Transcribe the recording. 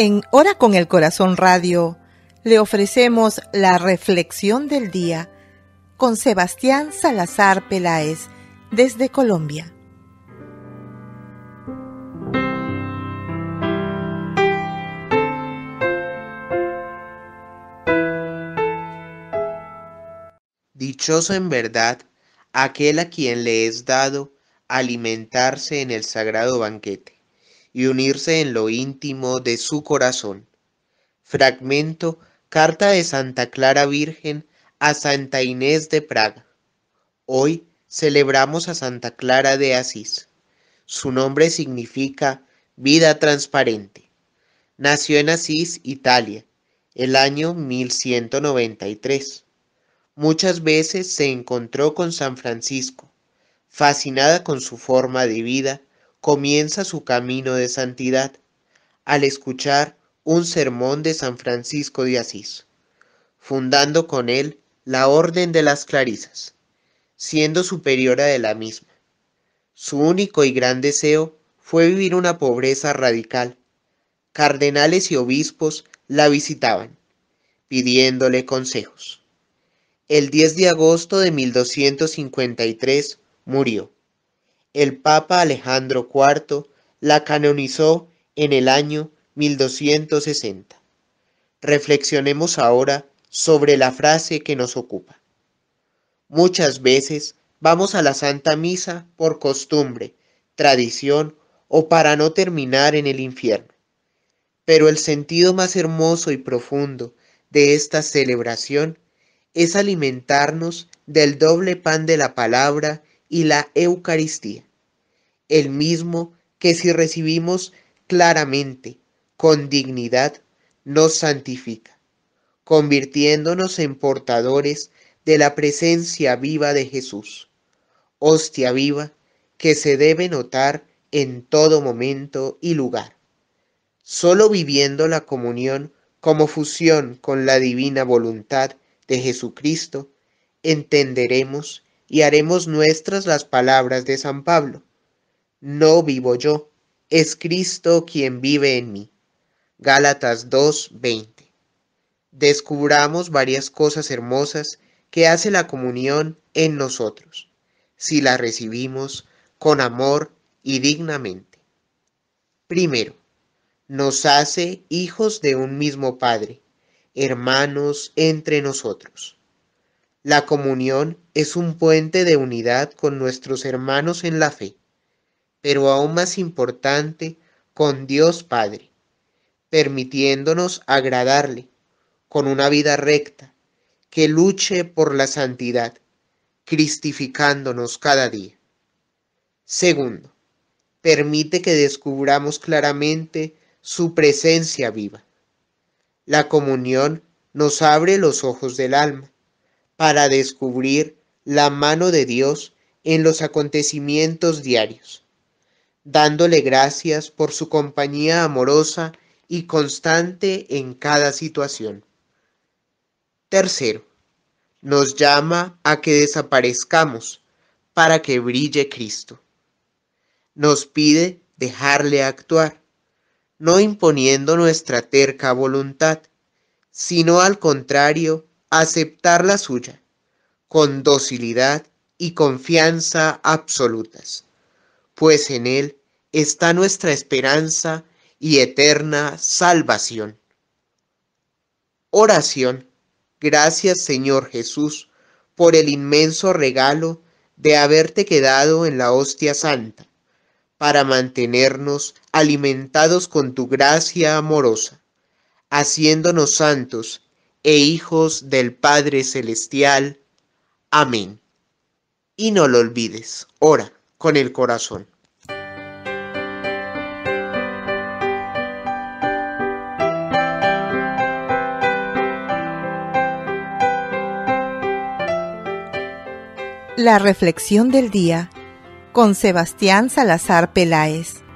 En Hora con el Corazón Radio le ofrecemos la reflexión del día con Sebastián Salazar Peláez desde Colombia. Dichoso en verdad aquel a quien le es dado alimentarse en el sagrado banquete y unirse en lo íntimo de su corazón. Fragmento Carta de Santa Clara Virgen a Santa Inés de Praga. Hoy celebramos a Santa Clara de Asís. Su nombre significa vida transparente. Nació en Asís, Italia, el año 1193. Muchas veces se encontró con San Francisco, fascinada con su forma de vida comienza su camino de santidad al escuchar un sermón de San Francisco de Asís, fundando con él la Orden de las Clarisas, siendo superiora de la misma. Su único y gran deseo fue vivir una pobreza radical. Cardenales y obispos la visitaban, pidiéndole consejos. El 10 de agosto de 1253 murió el Papa Alejandro IV la canonizó en el año 1260. Reflexionemos ahora sobre la frase que nos ocupa. Muchas veces vamos a la Santa Misa por costumbre, tradición o para no terminar en el infierno. Pero el sentido más hermoso y profundo de esta celebración es alimentarnos del doble pan de la palabra y la Eucaristía, el mismo que si recibimos claramente, con dignidad, nos santifica, convirtiéndonos en portadores de la presencia viva de Jesús, hostia viva que se debe notar en todo momento y lugar. Solo viviendo la comunión como fusión con la divina voluntad de Jesucristo, entenderemos y haremos nuestras las palabras de San Pablo. No vivo yo, es Cristo quien vive en mí. Gálatas 2:20. Descubramos varias cosas hermosas que hace la comunión en nosotros, si la recibimos con amor y dignamente. Primero, nos hace hijos de un mismo Padre, hermanos entre nosotros. La comunión es un puente de unidad con nuestros hermanos en la fe, pero aún más importante, con Dios Padre, permitiéndonos agradarle con una vida recta que luche por la santidad, cristificándonos cada día. Segundo, permite que descubramos claramente su presencia viva. La comunión nos abre los ojos del alma para descubrir la mano de Dios en los acontecimientos diarios, dándole gracias por su compañía amorosa y constante en cada situación. Tercero, nos llama a que desaparezcamos para que brille Cristo. Nos pide dejarle actuar, no imponiendo nuestra terca voluntad, sino al contrario, aceptar la suya, con docilidad y confianza absolutas, pues en Él está nuestra esperanza y eterna salvación. Oración. Gracias Señor Jesús por el inmenso regalo de haberte quedado en la hostia santa, para mantenernos alimentados con tu gracia amorosa, haciéndonos santos e hijos del Padre Celestial. Amén. Y no lo olvides, ora con el corazón. La reflexión del día con Sebastián Salazar Peláez.